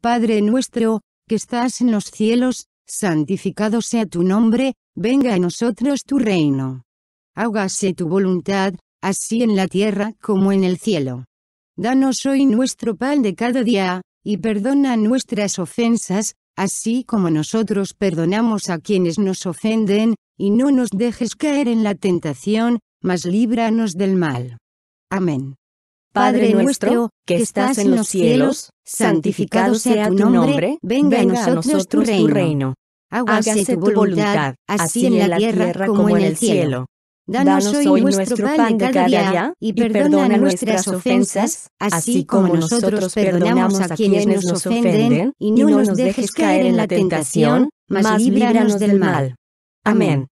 Padre nuestro, que estás en los cielos, santificado sea tu nombre, venga a nosotros tu reino. Hágase tu voluntad, así en la tierra como en el cielo. Danos hoy nuestro pan de cada día, y perdona nuestras ofensas, así como nosotros perdonamos a quienes nos ofenden, y no nos dejes caer en la tentación, mas líbranos del mal. Amén. Padre nuestro, que estás en los cielos, santificado sea tu nombre, venga a nosotros tu reino. Hágase tu voluntad, así en la tierra como en el cielo. Danos hoy nuestro pan de cada día, y perdona nuestras ofensas, así como nosotros perdonamos a quienes nos ofenden, y no nos dejes caer en la tentación, mas líbranos del mal. Amén.